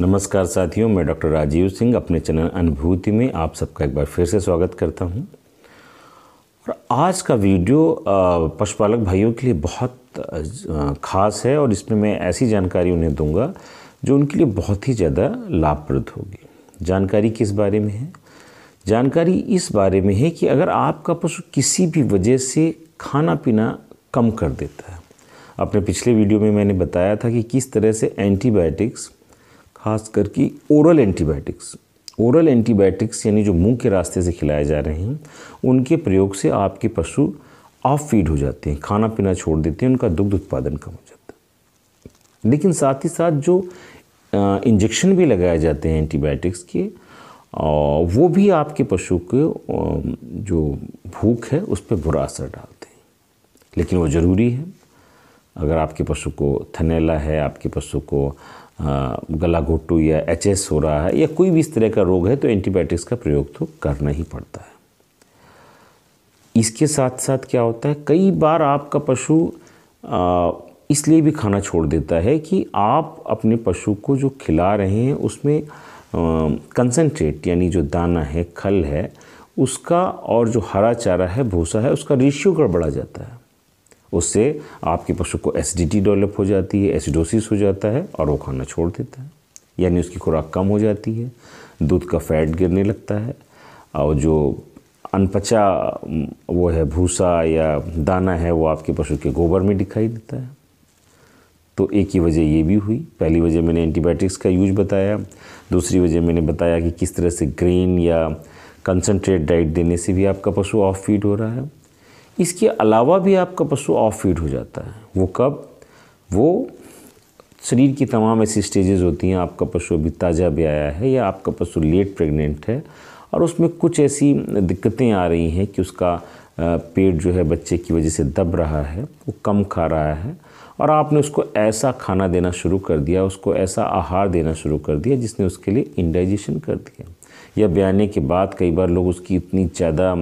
नमस्कार साथियों मैं डॉक्टर राजीव सिंह अपने चैनल अनुभूति में आप सबका एक बार फिर से स्वागत करता हूं और आज का वीडियो पशुपालक भाइयों के लिए बहुत ख़ास है और इसमें मैं ऐसी जानकारी उन्हें दूंगा जो उनके लिए बहुत ही ज़्यादा लाभप्रद होगी जानकारी किस बारे में है जानकारी इस बारे में है कि अगर आपका पशु किसी भी वजह से खाना पीना कम कर देता है अपने पिछले वीडियो में मैंने बताया था कि किस तरह से एंटीबायोटिक्स खास करके ओरल एंटीबायोटिक्स ओरल एंटीबायोटिक्स यानी जो मुंह के रास्ते से खिलाए जा रहे हैं उनके प्रयोग से आपके पशु ऑफ फीड हो जाते हैं खाना पीना छोड़ देते हैं उनका दुग्ध उत्पादन कम हो जाता है लेकिन साथ ही साथ जो इंजेक्शन भी लगाए जाते हैं एंटीबायोटिक्स के वो भी आपके पशु के जो भूख है उस पर बुरा असर डालते हैं लेकिन वो ज़रूरी है अगर आपके पशु को थनेला है आपके पशु को गला घोटू या एस हो रहा है या कोई भी इस तरह का रोग है तो एंटीबायोटिक्स का प्रयोग तो करना ही पड़ता है इसके साथ साथ क्या होता है कई बार आपका पशु इसलिए भी खाना छोड़ देता है कि आप अपने पशु को जो खिला रहे हैं उसमें कंसनट्रेट यानी जो दाना है खल है उसका और जो हरा चारा है भूसा है उसका रेशियो गड़बड़ा जाता है उससे आपके पशु को एसिडिटी डेवलप हो जाती है एसिडोसिस हो जाता है और वो खाना छोड़ देता है यानी उसकी खुराक कम हो जाती है दूध का फैट गिरने लगता है और जो अनपचा वो है भूसा या दाना है वो आपके पशु के गोबर में दिखाई देता है तो एक ही वजह ये भी हुई पहली वजह मैंने एंटीबायोटिक्स का यूज बताया दूसरी वजह मैंने बताया कि किस तरह से ग्रेन या कंसनट्रेट डाइट देने से भी आपका पशु ऑफ फीड हो रहा है इसके अलावा भी आपका पशु ऑफ फीड हो जाता है वो कब वो शरीर की तमाम ऐसी स्टेजेस होती हैं आपका पशु अभी ताज़ा भी आया है या आपका पशु लेट प्रेग्नेंट है और उसमें कुछ ऐसी दिक्कतें आ रही हैं कि उसका पेट जो है बच्चे की वजह से दब रहा है वो कम खा रहा है और आपने उसको ऐसा खाना देना शुरू कर दिया उसको ऐसा आहार देना शुरू कर दिया जिसने उसके लिए इंडाइजेशन कर दिया या ब्याने के बाद कई बार लोग उसकी इतनी ज़्यादा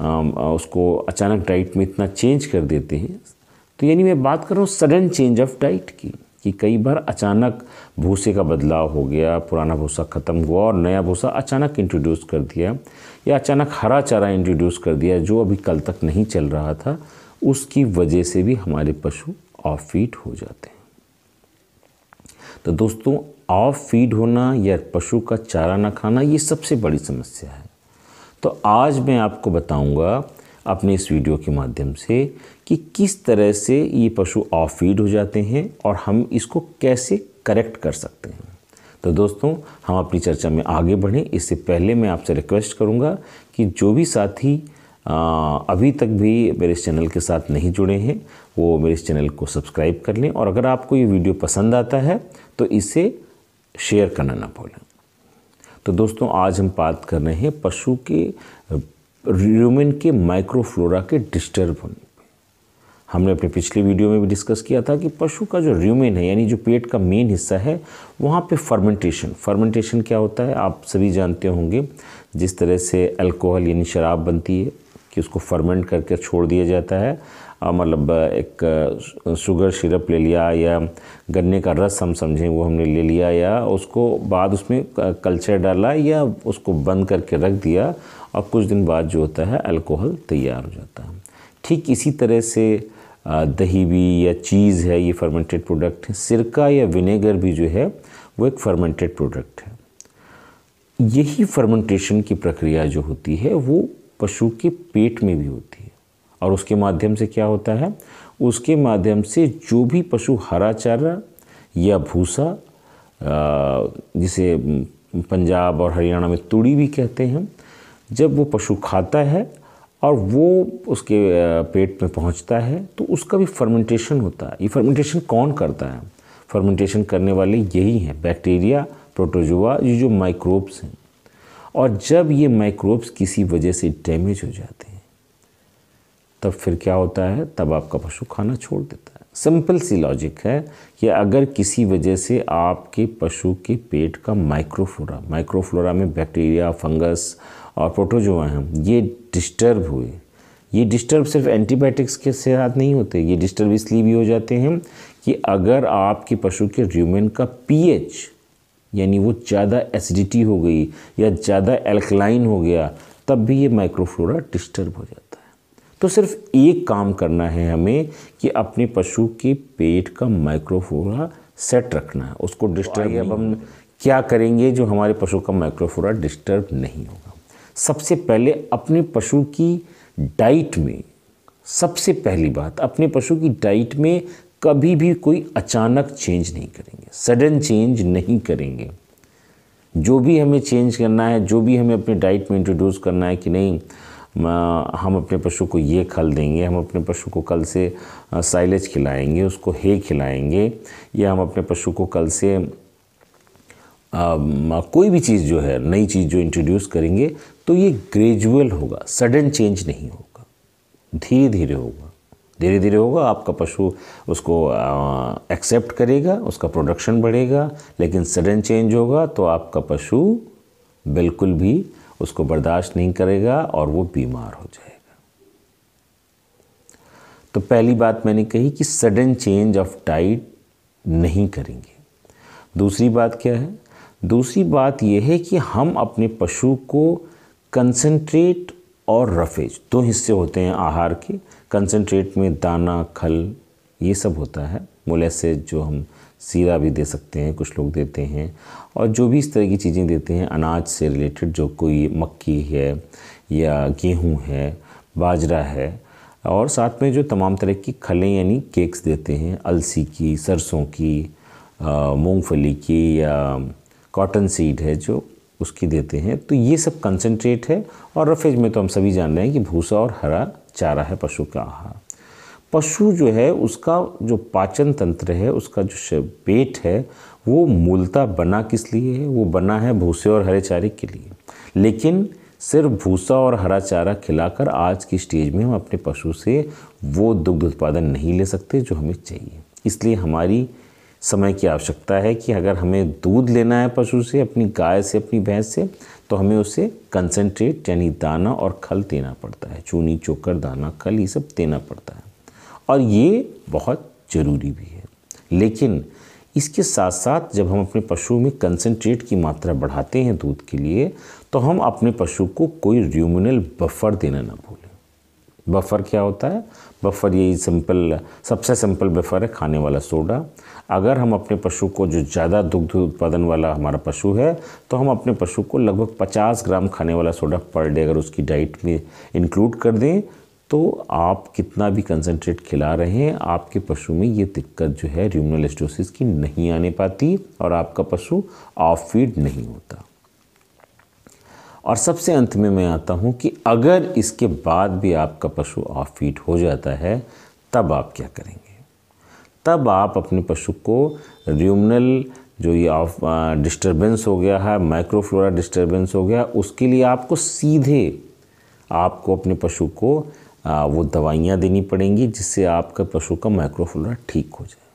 उसको अचानक डाइट में इतना चेंज कर देते हैं तो यानी मैं बात कर रहा हूँ सडन चेंज ऑफ डाइट की कि कई बार अचानक भूसे का बदलाव हो गया पुराना भूसा ख़त्म हुआ और नया भूसा अचानक इंट्रोड्यूस कर दिया या अचानक हरा चारा इंट्रोड्यूस कर दिया जो अभी कल तक नहीं चल रहा था उसकी वजह से भी हमारे पशु ऑफ फीड हो जाते हैं तो दोस्तों ऑफ फीड होना या पशु का चारा ना खाना ये सबसे बड़ी समस्या है तो आज मैं आपको बताऊंगा अपने इस वीडियो के माध्यम से कि किस तरह से ये पशु ऑफ फीड हो जाते हैं और हम इसको कैसे करेक्ट कर सकते हैं तो दोस्तों हम अपनी चर्चा में आगे बढ़ें इससे पहले मैं आपसे रिक्वेस्ट करूंगा कि जो भी साथी अभी तक भी मेरे इस चैनल के साथ नहीं जुड़े हैं वो मेरे इस चैनल को सब्सक्राइब कर लें और अगर आपको ये वीडियो पसंद आता है तो इसे शेयर करना ना भूलें तो दोस्तों आज हम बात कर रहे हैं पशु के र्यूमिन के माइक्रोफ्लोरा के डिस्टर्ब होने पे हमने अपने पिछले वीडियो में भी डिस्कस किया था कि पशु का जो र्यूमिन है यानी जो पेट का मेन हिस्सा है वहाँ पे फर्मेंटेशन फर्मेंटेशन क्या होता है आप सभी जानते होंगे जिस तरह से अल्कोहल यानी शराब बनती है कि उसको फर्मेंट करके छोड़ दिया जाता है मतलब एक शुगर सिरप ले लिया या गन्ने का रस हम समझें वो हमने ले लिया या उसको बाद उसमें कल्चर डाला या उसको बंद करके रख दिया और कुछ दिन बाद जो होता है अल्कोहल तैयार हो जाता है ठीक इसी तरह से दही भी या चीज़ है ये फर्मेंटेड प्रोडक्ट है सिरका या विनेगर भी जो है वो एक फर्मेंटेड प्रोडक्ट है यही फर्मेंटेशन की प्रक्रिया जो होती है वो पशु के पेट में भी होती है और उसके माध्यम से क्या होता है उसके माध्यम से जो भी पशु हरा चारा या भूसा जिसे पंजाब और हरियाणा में तुड़ी भी कहते हैं जब वो पशु खाता है और वो उसके पेट में पहुंचता है तो उसका भी फर्मेंटेशन होता है ये फर्मेंटेशन कौन करता है फर्मेंटेशन करने वाले यही हैं बैक्टीरिया प्रोटोजुआ ये जो माइक्रोब्स हैं और जब ये माइक्रोब्स किसी वजह से डैमेज हो जाते हैं तब फिर क्या होता है तब आपका पशु खाना छोड़ देता है सिंपल सी लॉजिक है कि अगर किसी वजह से आपके पशु के पेट का माइक्रोफ्लोरा माइक्रोफ्लोरा में बैक्टीरिया फंगस और प्रोटोजोआ हैं ये डिस्टर्ब हुए ये डिस्टर्ब सिर्फ एंटीबायोटिक्स के साथ नहीं होते ये डिस्टर्ब इसलिए भी हो जाते हैं कि अगर आपके पशु के र्यूमेन का पीएच यानी वो ज़्यादा एसिडिटी हो गई या ज़्यादा एल्कलाइन हो गया तब भी ये माइक्रोफ्लोरा डिस्टर्ब हो जाता है तो सिर्फ एक काम करना है हमें कि अपने पशु के पेट का माइक्रोफोरा सेट रखना है उसको डिस्टर्ब तो अब हम क्या करेंगे जो हमारे पशु का माइक्रोफोरा डिस्टर्ब नहीं होगा सबसे पहले अपने पशु की डाइट में सबसे पहली बात अपने पशु की डाइट में कभी भी कोई अचानक चेंज नहीं करेंगे सडन चेंज नहीं करेंगे जो भी हमें चेंज करना है जो भी हमें अपने डाइट में इंट्रोड्यूस करना है कि नहीं हम अपने पशु को ये खल देंगे हम अपने पशु को कल से साइलेज खिलाएंगे उसको हे खिलाएंगे या हम अपने पशु को कल से आ, कोई भी चीज़ जो है नई चीज़ जो इंट्रोड्यूस करेंगे तो ये ग्रेजुअल होगा सडन चेंज नहीं होगा धीरे धीरे होगा धीरे धीरे होगा आपका पशु उसको एक्सेप्ट करेगा उसका प्रोडक्शन बढ़ेगा लेकिन सडन चेंज होगा तो आपका पशु बिल्कुल भी उसको बर्दाश्त नहीं करेगा और वो बीमार हो जाएगा तो पहली बात मैंने कही कि सडन चेंज ऑफ डाइट नहीं करेंगे दूसरी बात क्या है दूसरी बात यह है कि हम अपने पशु को कंसंट्रेट और रफेज दो हिस्से होते हैं आहार के कंसंट्रेट में दाना खल ये सब होता है मोलेसेज जो हम सीरा भी दे सकते हैं कुछ लोग देते हैं और जो भी इस तरह की चीज़ें देते हैं अनाज से रिलेटेड जो कोई मक्की है या गेहूं है बाजरा है और साथ में जो तमाम तरह की खलें यानी केक्स देते हैं अलसी की सरसों की मूंगफली की या कॉटन सीड है जो उसकी देते हैं तो ये सब कंसनट्रेट है और रफेज में तो हम सभी जान रहे हैं कि भूसा और हरा चारा है पशु का आहार पशु जो है उसका जो पाचन तंत्र है उसका जो पेट है वो मूलता बना किस लिए है वो बना है भूसे और हरे चारे के लिए लेकिन सिर्फ भूसा और हरा चारा खिलाकर आज की स्टेज में हम अपने पशु से वो दुग्ध उत्पादन नहीं ले सकते जो हमें चाहिए इसलिए हमारी समय की आवश्यकता है कि अगर हमें दूध लेना है पशु से अपनी गाय से अपनी भैंस से तो हमें उसे कंसनट्रेट यानी दाना और खल देना पड़ता है चूनी चोकर दाना खल ये सब देना पड़ता है और ये बहुत ज़रूरी भी है लेकिन इसके साथ साथ जब हम अपने पशु में कंसनट्रेट की मात्रा बढ़ाते हैं दूध के लिए तो हम अपने पशु को कोई र्यूमिनल बफर देना ना भूलें बफर क्या होता है बफर यही सिंपल सबसे सिंपल बफर है खाने वाला सोडा अगर हम अपने पशु को जो ज़्यादा दुग्ध उत्पादन वाला हमारा पशु है तो हम अपने पशु को लगभग 50 ग्राम खाने वाला सोडा पर डे अगर उसकी डाइट में इंक्लूड कर दें तो आप कितना भी कंसनट्रेट खिला रहे हैं आपके पशु में ये दिक्कत जो है र्यूमनल एस्टोसिस की नहीं आने पाती और आपका पशु ऑफ फीड नहीं होता और सबसे अंत में मैं आता हूँ कि अगर इसके बाद भी आपका पशु ऑफ फीड हो जाता है तब आप क्या करेंगे तब आप अपने पशु को र्यूमनल जो ये ऑफ डिस्टर्बेंस हो गया है माइक्रोफ्लोरा डिस्टर्बेंस हो गया उसके लिए आपको सीधे आपको अपने पशु को वो दवाइयाँ देनी पड़ेंगी जिससे आपका पशु का माइक्रोफ्लोरा ठीक हो जाए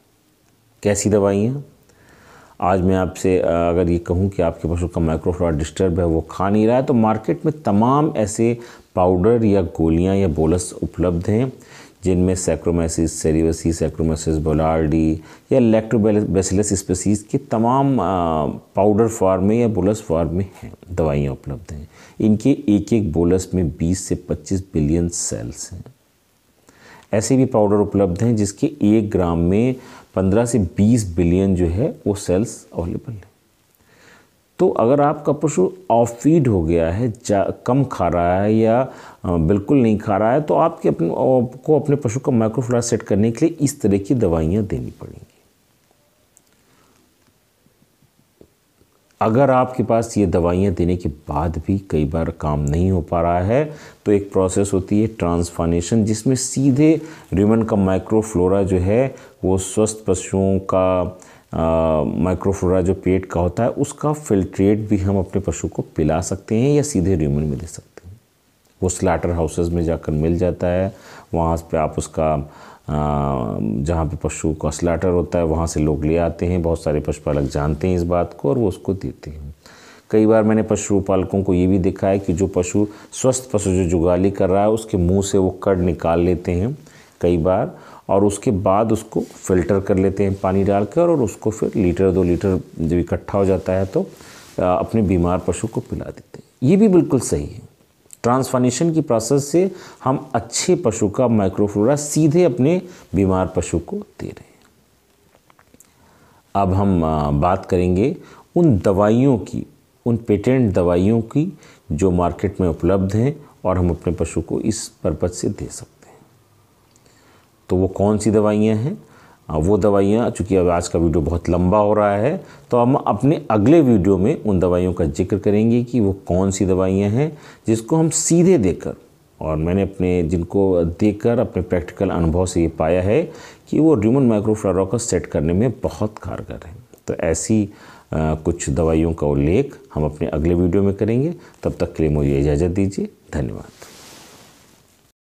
कैसी दवाइयाँ आज मैं आपसे अगर ये कहूँ कि आपके पशु का माइक्रोफ्लोरा डिस्टर्ब है वो खा नहीं रहा है तो मार्केट में तमाम ऐसे पाउडर या गोलियाँ या बोलस उपलब्ध हैं जिनमें सैक्रोमाइसिस सेरिवसी सैक्रोमाइसिस बोलार्डी या इलेक्ट्रोबेसिलस स्पेसीज़ के तमाम पाउडर फार्म में या बोलस फार्म में हैं दवाइयाँ उपलब्ध हैं इनके एक एक बोलस में 20 से 25 बिलियन सेल्स हैं ऐसे भी पाउडर उपलब्ध हैं जिसके एक ग्राम में 15 से 20 बिलियन जो है वो सेल्स अवेलेबल हैं तो अगर आपका पशु ऑफ फीड हो गया है कम खा रहा है या बिल्कुल नहीं खा रहा है तो आपके अपने को अपने पशु का माइक्रोफ्लोरा सेट करने के लिए इस तरह की दवाइयाँ देनी पड़ेंगी अगर आपके पास ये दवाइयाँ देने के बाद भी कई बार काम नहीं हो पा रहा है तो एक प्रोसेस होती है ट्रांसफॉर्मेशन जिसमें सीधे रिमन का माइक्रोफ्लोरा जो है वो स्वस्थ पशुओं का माइक्रोफ्लोरा जो पेट का होता है उसका फिल्ट्रेट भी हम अपने पशु को पिला सकते हैं या सीधे र्यूमन में दे सकते हैं वो स्लाटर हाउसेज में जाकर मिल जाता है वहाँ पे आप उसका जहाँ पे पशु का स्लाटर होता है वहाँ से लोग ले आते हैं बहुत सारे पशुपालक जानते हैं इस बात को और वो उसको देते हैं कई बार मैंने पशुपालकों को ये भी देखा है कि जो पशु स्वस्थ पशु जो जुगाली कर रहा है उसके मुंह से वो कड़ निकाल लेते हैं कई बार और उसके बाद उसको फिल्टर कर लेते हैं पानी डालकर और उसको फिर लीटर दो लीटर जब इकट्ठा हो जाता है तो अपने बीमार पशु को पिला देते हैं ये भी बिल्कुल सही है ट्रांसफॉर्मेशन की प्रोसेस से हम अच्छे पशु का माइक्रोफ्लोरा सीधे अपने बीमार पशु को दे रहे हैं अब हम बात करेंगे उन दवाइयों की उन पेटेंट दवाइयों की जो मार्केट में उपलब्ध हैं और हम अपने पशु को इस पर्पज से दे सकते हैं तो वो कौन सी दवाइयाँ हैं हाँ, वो दवाइयाँ चूँकि अब आज का वीडियो बहुत लंबा हो रहा है तो हम अपने अगले वीडियो में उन दवाइयों का जिक्र करेंगे कि वो कौन सी दवाइयाँ हैं जिसको हम सीधे देकर और मैंने अपने जिनको देकर अपने प्रैक्टिकल अनुभव से ये पाया है कि वो ह्यूमन माइक्रोफ्लोरा सेट करने में बहुत कारगर है तो ऐसी आ, कुछ दवाइयों का उल्लेख हम अपने अगले वीडियो में करेंगे तब तक के लिए मुझे इजाज़त दीजिए धन्यवाद